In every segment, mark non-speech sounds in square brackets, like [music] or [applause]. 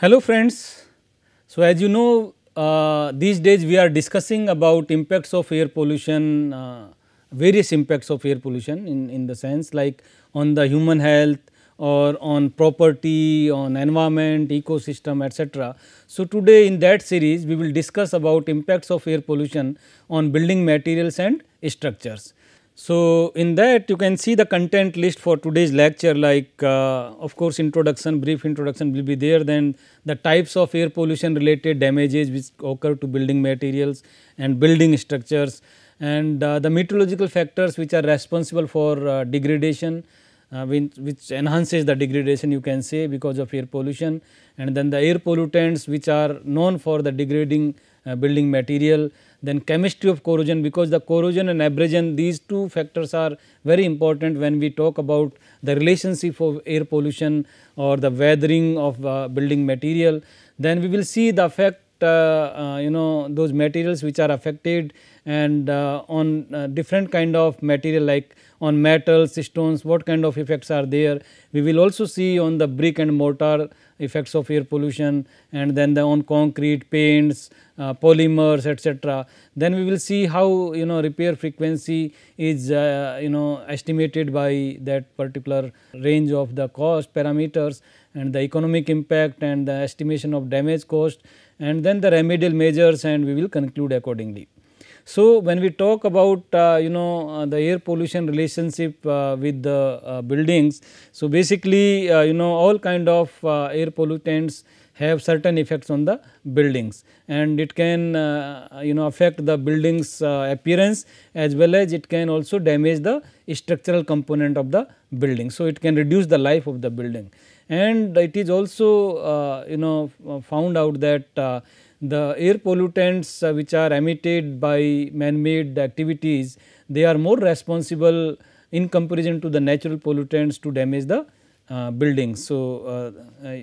Hello friends, so as you know uh, these days we are discussing about impacts of air pollution, uh, various impacts of air pollution in, in the sense like on the human health or on property, on environment, ecosystem etc. So today in that series we will discuss about impacts of air pollution on building materials and structures. So, in that you can see the content list for today's lecture like uh, of course, introduction brief introduction will be there then the types of air pollution related damages which occur to building materials and building structures and uh, the meteorological factors which are responsible for uh, degradation uh, which enhances the degradation you can say because of air pollution and then the air pollutants which are known for the degrading uh, building material then chemistry of corrosion because the corrosion and abrasion these two factors are very important when we talk about the relationship of air pollution or the weathering of uh, building material. Then we will see the effect uh, uh you know those materials which are affected and uh, on uh, different kind of material like on metals, stones, what kind of effects are there. We will also see on the brick and mortar effects of air pollution and then the on concrete, paints, uh, polymers etc. Then we will see how you know repair frequency is uh, you know estimated by that particular range of the cost parameters and the economic impact and the estimation of damage cost and then the remedial measures and we will conclude accordingly. So, when we talk about uh, you know uh, the air pollution relationship uh, with the uh, buildings, so basically uh, you know all kind of uh, air pollutants have certain effects on the buildings and it can you know affect the buildings appearance as well as it can also damage the structural component of the building. So, it can reduce the life of the building and it is also you know found out that the air pollutants uh, which are emitted by man-made activities, they are more responsible in comparison to the natural pollutants to damage the uh, buildings. So, uh,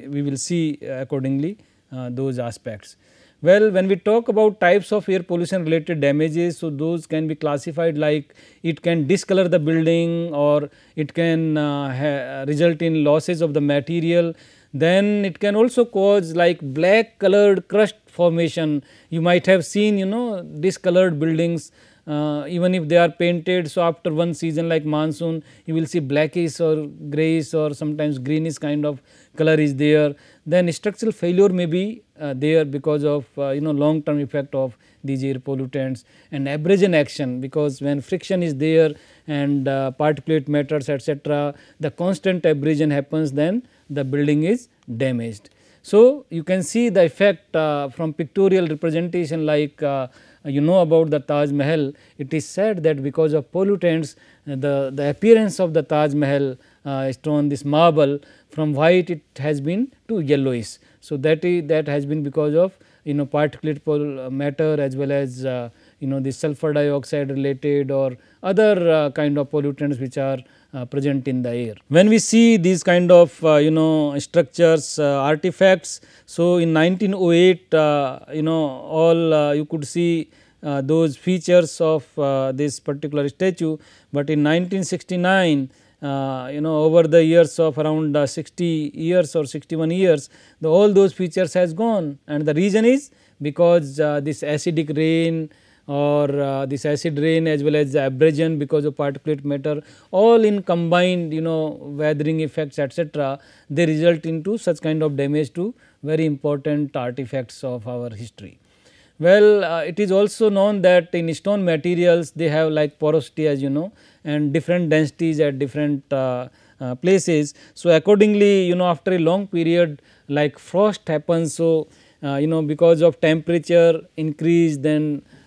we will see accordingly uh, those aspects. Well, when we talk about types of air pollution related damages, so those can be classified like it can discolor the building or it can uh, result in losses of the material then it can also cause like black colored crust formation. You might have seen you know discolored buildings uh, even if they are painted. So, after one season like monsoon you will see blackish or greyish or sometimes greenish kind of color is there. Then structural failure may be uh, there because of uh, you know long term effect of these air pollutants and abrasion action because when friction is there and uh, particulate matters etc., the constant abrasion happens then the building is damaged. So, you can see the effect uh, from pictorial representation like uh, you know about the Taj Mahal, it is said that because of pollutants the, the appearance of the Taj Mahal uh, stone this marble from white it has been to yellowish. So, that is that has been because of you know particulate uh, matter as well as uh, you know the sulfur dioxide related or other uh, kind of pollutants which are uh, present in the air. When we see these kind of uh, you know structures uh, artifacts, so in 1908 you know all you could see those features of this particular statue, but in 1969 uh, you know over the years of around uh, 60 years or 61 years the all those features has gone and the reason is because uh, this acidic rain or uh, this acid rain as well as the abrasion because of particulate matter all in combined you know weathering effects etc. they result into such kind of damage to very important artifacts of our history. Well, uh, it is also known that in stone materials they have like porosity as you know and different densities at different uh, uh, places. So, accordingly you know after a long period like frost happens. So, uh, you know because of temperature increase then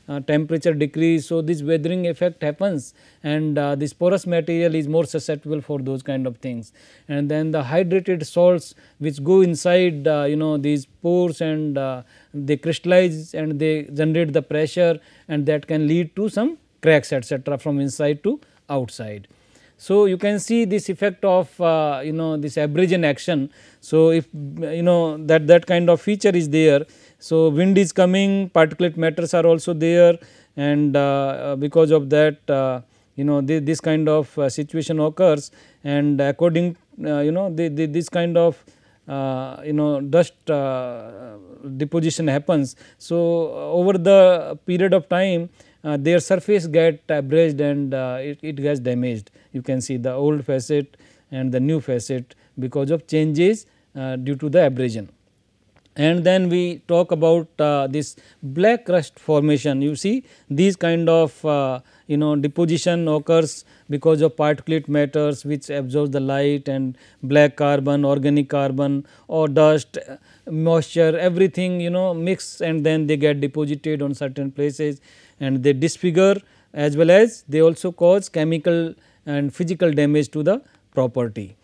uh, temperature decrease. So, this weathering effect happens and uh, this porous material is more susceptible for those kind of things. And then the hydrated salts which go inside you know these pores and they crystallize and they generate the pressure and that can lead to some cracks etc., from inside to outside. So, you can see this effect of uh, you know this abrasion action. So, if you know that that kind of feature is there. So, wind is coming particulate matters are also there and uh, uh because of that uh, you know the, this kind of uh, situation occurs and according uh, you know the, the, this kind of you know dust deposition happens. So, over the period of time uh, their surface get abrased and uh, it, it gets damaged. You can see the old facet and the new facet because of changes uh, due to the abrasion. And then we talk about this black crust formation. You see these kind of you know deposition occurs because of particulate matters which absorbs the light and black carbon, organic carbon or dust, moisture everything you know mix and then they get deposited on certain places and they disfigure as well as they also cause chemical and physical damage to the property.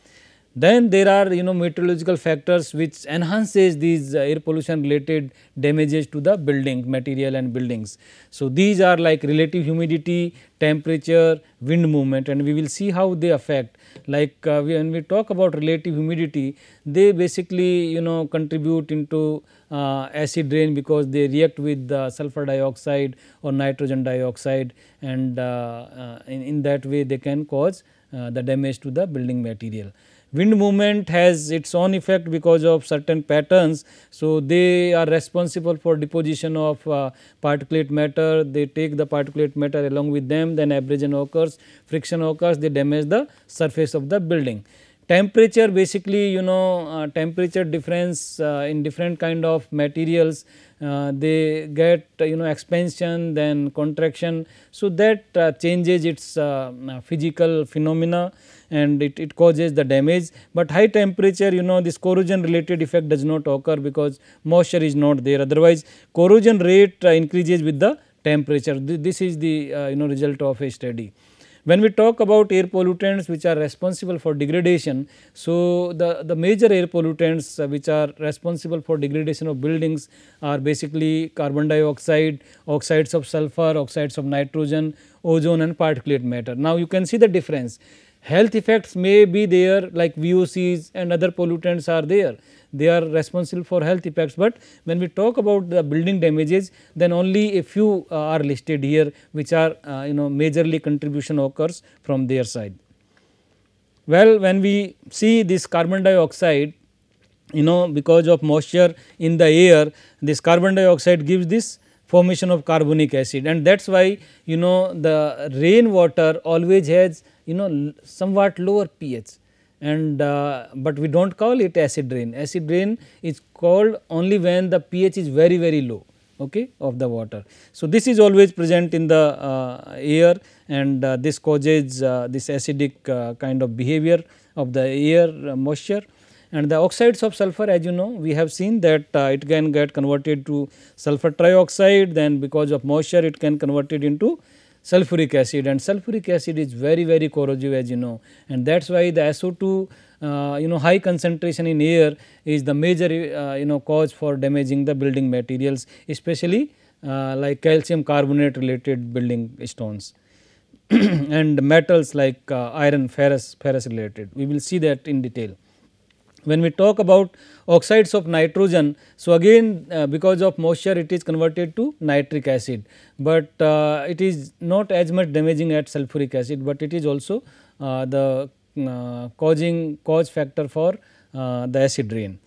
Then there are you know meteorological factors which enhances these uh, air pollution related damages to the building material and buildings. So, these are like relative humidity, temperature, wind movement and we will see how they affect like uh, when we talk about relative humidity they basically you know contribute into uh, acid rain because they react with the sulfur dioxide or nitrogen dioxide and uh, uh, in, in that way they can cause the damage to the building material wind movement has its own effect because of certain patterns. So, they are responsible for deposition of uh, particulate matter, they take the particulate matter along with them, then abrasion occurs, friction occurs, they damage the surface of the building. Temperature basically you know uh, temperature difference uh, in different kind of materials uh, they get you know expansion then contraction. So, that uh, changes its uh, physical phenomena and it, it causes the damage, but high temperature you know this corrosion related effect does not occur because moisture is not there otherwise corrosion rate increases with the temperature this is the you know result of a study. When we talk about air pollutants which are responsible for degradation, so the, the major air pollutants uh, which are responsible for degradation of buildings are basically carbon dioxide, oxides of sulfur, oxides of nitrogen, ozone and particulate matter. Now, you can see the difference health effects may be there like VOCs and other pollutants are there. They are responsible for health effects, but when we talk about the building damages then only a few uh, are listed here which are uh, you know majorly contribution occurs from their side. Well, when we see this carbon dioxide you know because of moisture in the air this carbon dioxide gives this formation of carbonic acid and that is why you know the rain water always has you know somewhat lower pH and uh, but we do not call it acid rain. Acid rain is called only when the pH is very very low okay, of the water. So, this is always present in the uh, air and uh, this causes uh, this acidic uh, kind of behavior of the air uh, moisture and the oxides of sulfur as you know we have seen that it can get converted to sulfur trioxide then because of moisture it can convert it into sulfuric acid and sulfuric acid is very very corrosive as you know and that is why the SO2 uh, you know high concentration in air is the major uh, you know cause for damaging the building materials especially uh, like calcium carbonate related building stones [clears throat] and metals like uh, iron ferrous ferrous related we will see that in detail. When we talk about oxides of nitrogen, so again uh, because of moisture it is converted to nitric acid, but uh, it is not as much damaging as sulfuric acid, but it is also uh, the uh, causing cause factor for uh, the acid rain.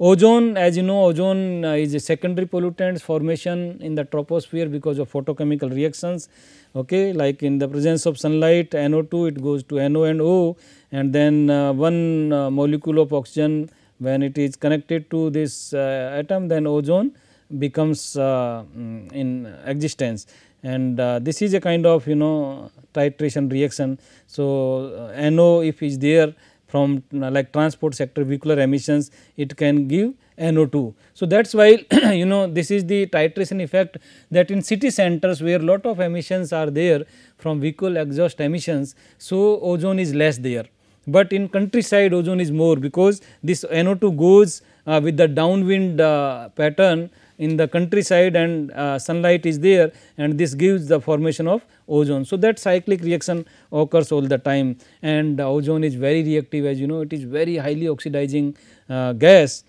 Ozone as you know ozone uh, is a secondary pollutant formation in the troposphere because of photochemical reactions okay like in the presence of sunlight NO2 it goes to NO and O and then uh, one uh, molecule of oxygen when it is connected to this uh, atom then ozone becomes uh, mm, in existence and uh, this is a kind of you know titration reaction. So, NO if is there from uh, like transport sector vehicular emissions it can give NO2. So, that is why [clears throat] you know this is the titration effect that in city centers where lot of emissions are there from vehicle exhaust emissions. So, ozone is less there, but in countryside ozone is more because this NO2 goes uh, with the downwind uh, pattern in the countryside and uh, sunlight is there and this gives the formation of ozone. So, that cyclic reaction occurs all the time and ozone is very reactive as you know it is very highly oxidizing uh, gas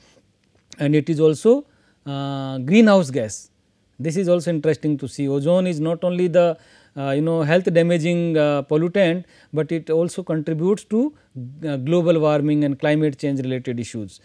and it is also uh, greenhouse gas. This is also interesting to see ozone is not only the uh, you know health damaging uh, pollutant, but it also contributes to uh, global warming and climate change related issues.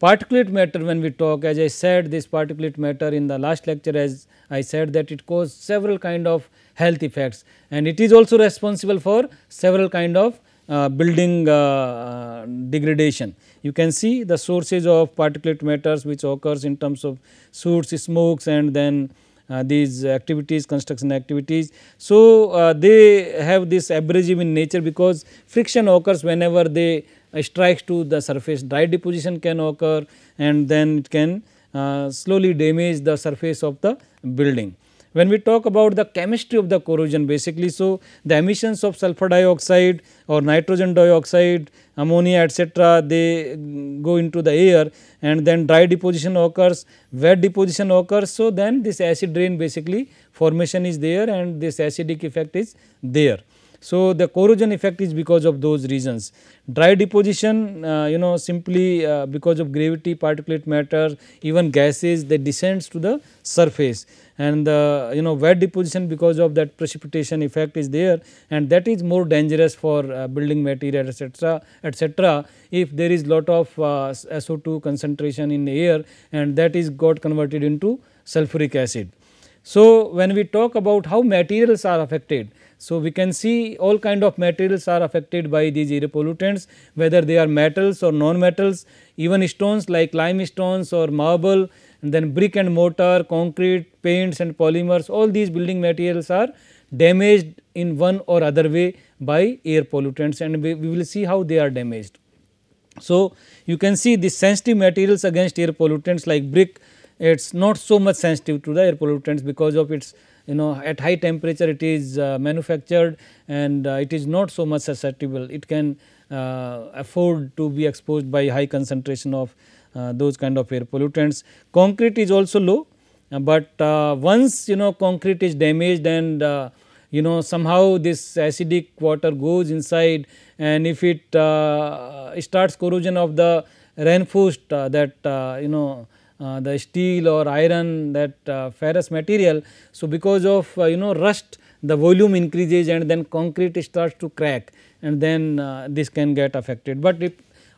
Particulate matter when we talk as I said this particulate matter in the last lecture as I said that it causes several kind of health effects and it is also responsible for several kind of uh, building uh, uh degradation. You can see the sources of particulate matters which occurs in terms of soot, smokes and then uh, these activities, construction activities. So, uh, they have this abrasive in nature because friction occurs whenever they strikes to the surface dry deposition can occur and then it can uh, slowly damage the surface of the building. When we talk about the chemistry of the corrosion basically, so the emissions of sulfur dioxide or nitrogen dioxide, ammonia etc., they go into the air and then dry deposition occurs, wet deposition occurs. So, then this acid rain basically formation is there and this acidic effect is there. So, the corrosion effect is because of those reasons. Dry deposition uh, you know simply uh, because of gravity, particulate matter, even gases they descends to the surface and the uh, you know wet deposition because of that precipitation effect is there and that is more dangerous for uh, building material etc etc if there is lot of uh, SO2 concentration in the air and that is got converted into sulfuric acid. So, when we talk about how materials are affected so, we can see all kind of materials are affected by these air pollutants, whether they are metals or non-metals even stones like limestones or marble and then brick and mortar, concrete, paints and polymers all these building materials are damaged in one or other way by air pollutants and we, we will see how they are damaged. So, you can see the sensitive materials against air pollutants like brick it is not so much sensitive to the air pollutants because of its you know at high temperature it is uh, manufactured and uh, it is not so much susceptible. It can uh, afford to be exposed by high concentration of uh, those kind of air pollutants. Concrete is also low, uh, but once you know concrete is damaged and you know somehow this acidic water goes inside and if it starts corrosion of the reinforced that you know uh, the steel or iron that uh, ferrous material. So, because of uh, you know rust the volume increases and then concrete starts to crack and then this can get affected. But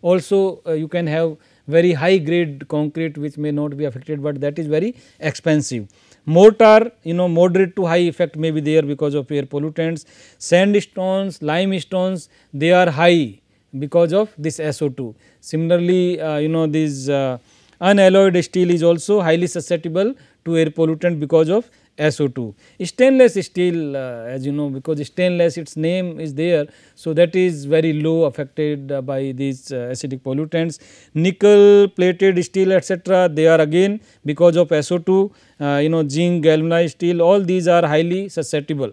also you can have very high grade concrete which may not be affected, but that is very expensive. Mortar you know moderate to high effect may be there because of air pollutants, sandstones, limestones they are high because of this SO2. Similarly, uh, you know these uh, Unalloyed steel is also highly susceptible to air pollutant because of SO2. Stainless steel uh, as you know because stainless its name is there. So, that is very low affected uh, by these uh, acidic pollutants. Nickel plated steel etc. they are again because of SO2 uh, you know zinc galvanized steel all these are highly susceptible.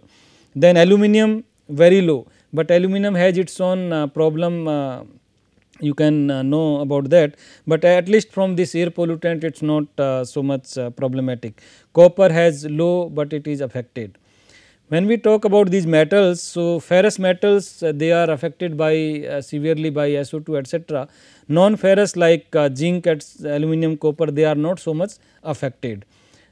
Then aluminum very low, but aluminum has its own uh, problem uh, you can uh, know about that, but at least from this air pollutant it is not uh, so much uh, problematic. Copper has low, but it is affected. When we talk about these metals, so ferrous metals uh, they are affected by uh, severely by SO2 etc. Non-ferrous like uh, zinc, aluminum, copper they are not so much affected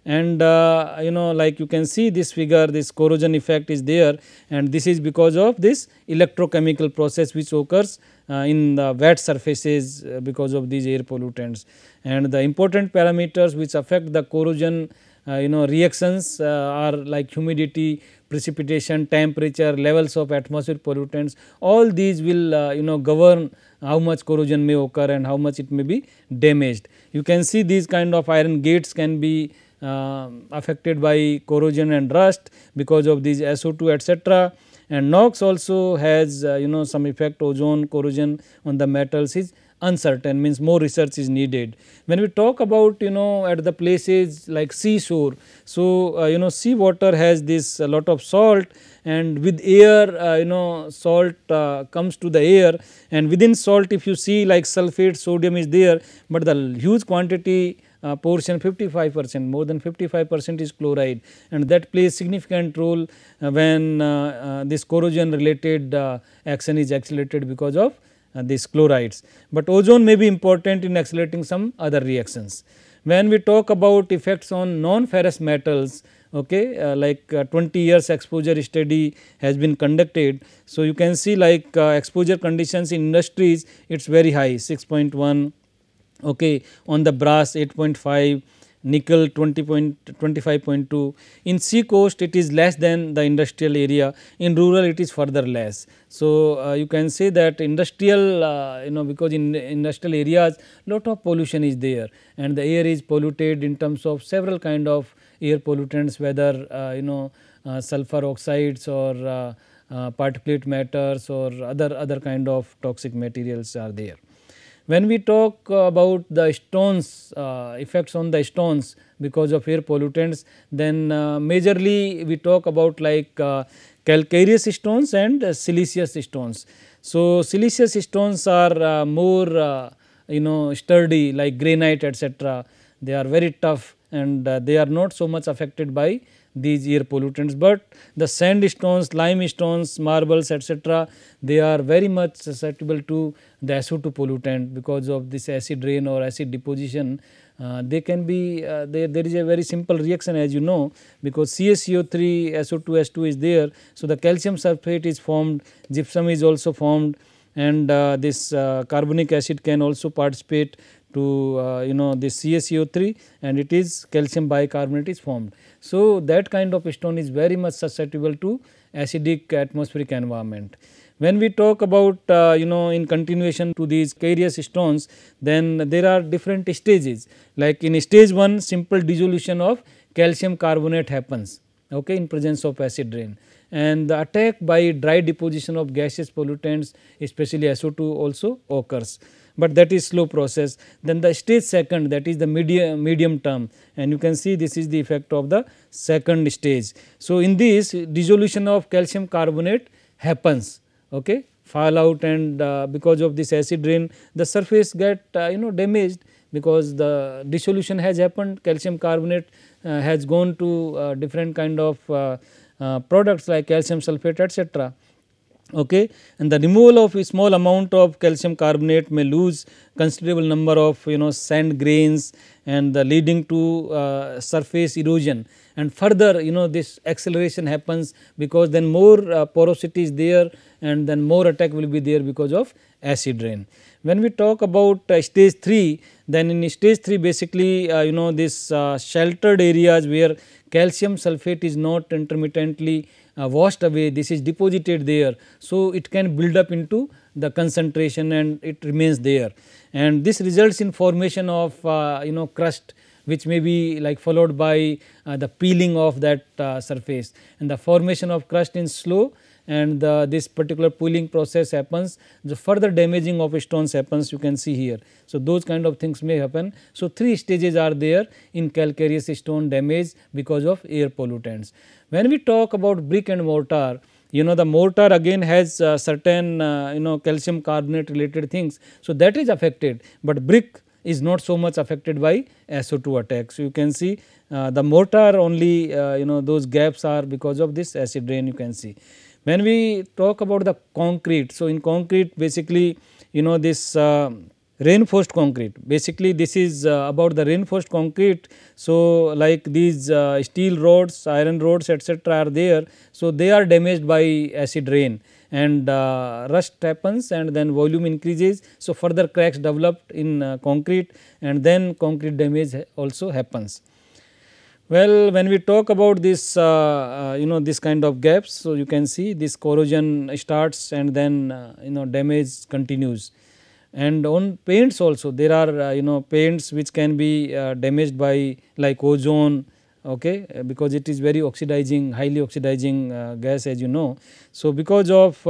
and uh, you know like you can see this figure this corrosion effect is there and this is because of this electrochemical process which occurs uh, in the wet surfaces uh, because of these air pollutants. And the important parameters which affect the corrosion uh, you know reactions uh, are like humidity, precipitation, temperature, levels of atmospheric pollutants all these will uh, you know govern how much corrosion may occur and how much it may be damaged. You can see these kind of iron gates can be uh, affected by corrosion and rust because of these SO2 etc. And NOx also has uh, you know some effect ozone corrosion on the metals is uncertain means more research is needed. When we talk about you know at the places like seashore, so uh, you know sea water has this a lot of salt and with air uh, you know salt uh, comes to the air and within salt if you see like sulphate sodium is there, but the huge quantity uh, portion 55 percent more than 55 percent is chloride and that plays significant role uh, when uh, uh, this corrosion related uh, action is accelerated because of these chlorides. But ozone may be important in accelerating some other reactions. When we talk about effects on non-ferrous metals, okay, uh, like uh, 20 years exposure study has been conducted. So, you can see like uh, exposure conditions in industries it is very high 6.1 okay on the brass 8.5 nickel 20.25.2 in sea coast it is less than the industrial area in rural it is further less so uh, you can say that industrial uh, you know because in industrial areas lot of pollution is there and the air is polluted in terms of several kind of air pollutants whether uh, you know uh, sulfur oxides or uh, uh, particulate matters or other other kind of toxic materials are there when we talk about the stones uh, effects on the stones because of air pollutants then uh, majorly we talk about like uh, calcareous stones and siliceous stones. So, siliceous stones are uh, more uh, you know sturdy like granite etc. they are very tough and uh, they are not so much affected by these air pollutants, but the sandstones, limestones, marbles etc. they are very much susceptible to the SO2 pollutant because of this acid rain or acid deposition. Uh, they can be uh, there, there is a very simple reaction as you know because CaCO3 SO2S2 is there. So, the calcium sulphate is formed, gypsum is also formed and uh, this uh, carbonic acid can also participate to uh, you know this CaCO3 and it is calcium bicarbonate is formed. So, that kind of stone is very much susceptible to acidic atmospheric environment. When we talk about uh, you know in continuation to these carious stones then there are different stages like in stage 1 simple dissolution of calcium carbonate happens okay in presence of acid rain and the attack by dry deposition of gaseous pollutants especially SO2 also occurs but that is slow process. Then the stage second that is the medium, medium term and you can see this is the effect of the second stage. So, in this dissolution of calcium carbonate happens okay, fallout and uh, because of this acid rain the surface get uh, you know damaged because the dissolution has happened calcium carbonate uh, has gone to uh, different kind of uh, uh, products like calcium sulfate etc okay and the removal of a small amount of calcium carbonate may lose considerable number of you know sand grains and the leading to uh, surface erosion and further you know this acceleration happens because then more uh, porosity is there and then more attack will be there because of acid rain. When we talk about uh, stage 3 then in stage 3 basically uh, you know this uh, sheltered areas where calcium sulphate is not intermittently uh, washed away this is deposited there. So, it can build up into the concentration and it remains there and this results in formation of uh, you know crust which may be like followed by uh, the peeling of that surface and the formation of crust in slow and the, this particular pooling process happens the further damaging of stones happens you can see here. So, those kind of things may happen. So, three stages are there in calcareous stone damage because of air pollutants. When we talk about brick and mortar, you know the mortar again has uh, certain uh, you know calcium carbonate related things. So, that is affected, but brick is not so much affected by SO2 attack. So, you can see uh, the mortar only uh, you know those gaps are because of this acid rain you can see. When we talk about the concrete, so in concrete basically you know this uh, reinforced concrete basically this is uh, about the reinforced concrete. So, like these uh, steel rods, iron rods etc. are there. So, they are damaged by acid rain and uh, rust happens and then volume increases. So, further cracks developed in uh, concrete and then concrete damage also happens. Well, when we talk about this, uh, uh, you know, this kind of gaps, so you can see this corrosion starts and then, uh, you know, damage continues. And on paints also, there are, uh, you know, paints which can be uh, damaged by like ozone, okay, uh, because it is very oxidizing, highly oxidizing gas as you know. So, because of,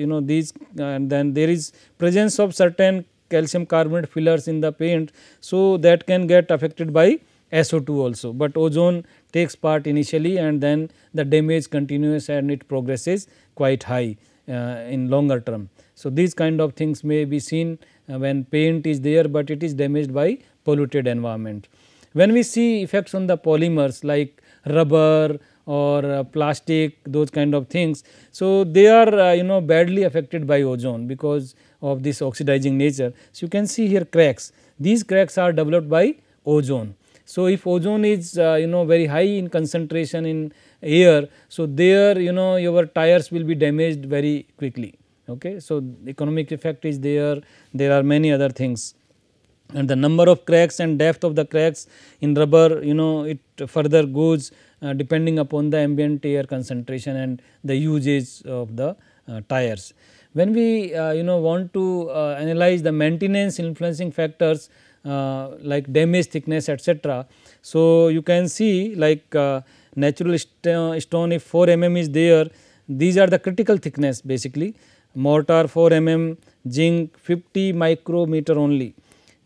you know, these and then there is presence of certain calcium carbonate fillers in the paint, so that can get affected by SO2 also, but ozone takes part initially and then the damage continues and it progresses quite high uh, in longer term. So, these kind of things may be seen uh, when paint is there, but it is damaged by polluted environment. When we see effects on the polymers like rubber or uh, plastic those kind of things. So, they are uh, you know badly affected by ozone because of this oxidizing nature. So, you can see here cracks these cracks are developed by ozone so, if ozone is uh, you know very high in concentration in air, so there you know your tires will be damaged very quickly. Okay. So, economic effect is there, there are many other things and the number of cracks and depth of the cracks in rubber you know it further goes uh, depending upon the ambient air concentration and the usage of the uh, tires. When we uh, you know want to uh, analyze the maintenance influencing factors uh, like damage thickness etc. So, you can see like uh, natural st uh, stone if 4 mm is there these are the critical thickness basically mortar 4 mm zinc 50 micrometer only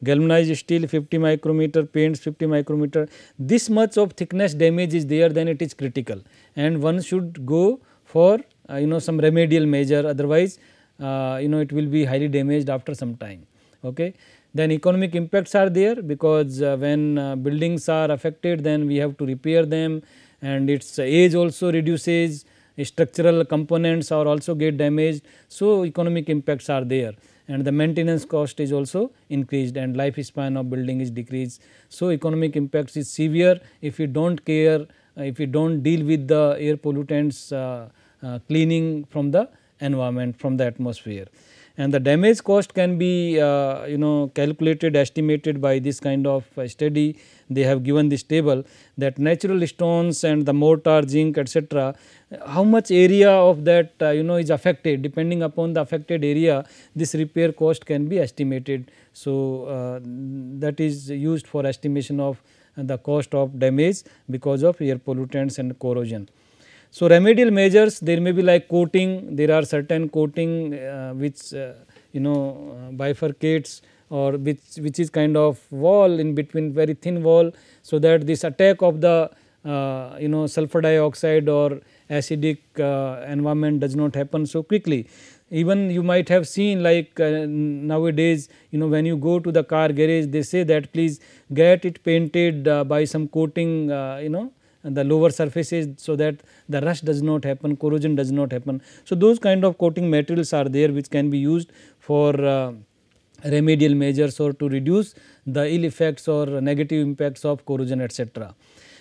galvanized steel 50 micrometer paints 50 micrometer this much of thickness damage is there then it is critical and one should go for uh, you know some remedial measure otherwise uh, you know it will be highly damaged after some time okay then economic impacts are there because uh, when uh, buildings are affected then we have to repair them and its age also reduces structural components are also get damaged. So, economic impacts are there and the maintenance cost is also increased and life span of building is decreased. So, economic impacts is severe if you do not care, uh, if you do not deal with the air pollutants uh, uh, cleaning from the environment from the atmosphere and the damage cost can be uh, you know calculated estimated by this kind of study they have given this table that natural stones and the mortar zinc etc how much area of that uh, you know is affected depending upon the affected area this repair cost can be estimated so uh, that is used for estimation of the cost of damage because of air pollutants and corrosion so, remedial measures there may be like coating, there are certain coating uh, which uh, you know uh, bifurcates or which, which is kind of wall in between very thin wall. So, that this attack of the uh, you know sulfur dioxide or acidic uh, environment does not happen so quickly. Even you might have seen like uh, nowadays you know when you go to the car garage they say that please get it painted by some coating you know the lower surfaces so that the rust does not happen, corrosion does not happen. So, those kind of coating materials are there which can be used for uh, remedial measures or to reduce the ill effects or negative impacts of corrosion etc.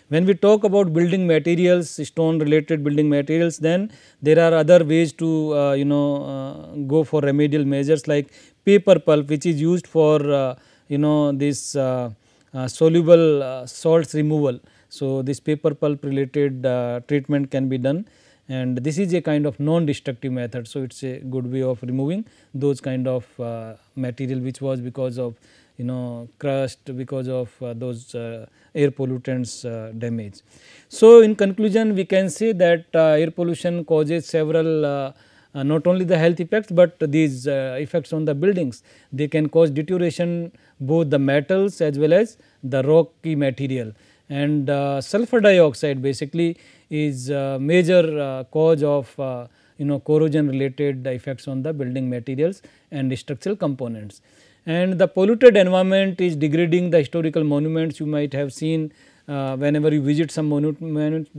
When we talk about building materials, stone related building materials then there are other ways to uh, you know uh, go for remedial measures like paper pulp which is used for uh, you know this uh, uh, soluble salts removal so, this paper pulp related uh, treatment can be done and this is a kind of non destructive method. So, it is a good way of removing those kind of uh, material which was because of you know crust because of uh, those uh, air pollutants uh, damage. So, in conclusion we can say that uh, air pollution causes several not only the health effects, but these effects on the buildings they can cause deterioration both the metals as well as the rocky material and uh, sulfur dioxide basically is major uh, cause of uh, you know corrosion related effects on the building materials and structural components. And the polluted environment is degrading the historical monuments you might have seen uh, whenever you visit some monument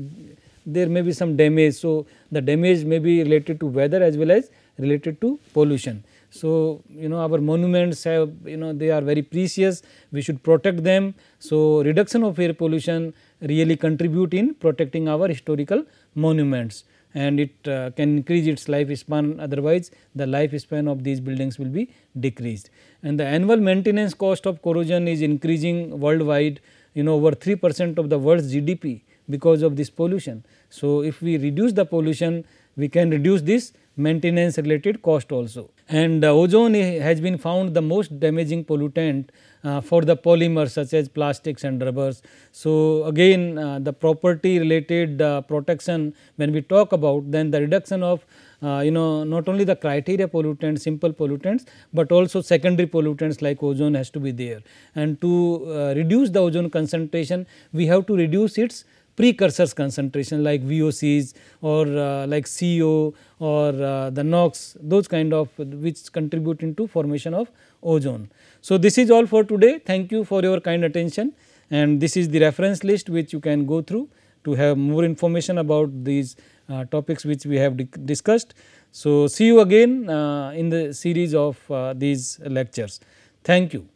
there may be some damage. So, the damage may be related to weather as well as related to pollution. So, you know our monuments have you know they are very precious we should protect them. So, reduction of air pollution really contribute in protecting our historical monuments and it uh, can increase its lifespan otherwise the lifespan of these buildings will be decreased. And the annual maintenance cost of corrosion is increasing worldwide you know over 3 percent of the world's GDP because of this pollution. So, if we reduce the pollution we can reduce this maintenance related cost also and uh, ozone has been found the most damaging pollutant uh, for the polymers such as plastics and rubbers. So, again uh, the property related uh, protection when we talk about then the reduction of uh, you know not only the criteria pollutants simple pollutants, but also secondary pollutants like ozone has to be there and to uh, reduce the ozone concentration we have to reduce its precursors concentration like VOCs or uh, like CO or uh, the NOx those kind of which contribute into formation of ozone. So, this is all for today thank you for your kind attention and this is the reference list which you can go through to have more information about these uh, topics which we have discussed. So, see you again uh, in the series of uh, these lectures. Thank you.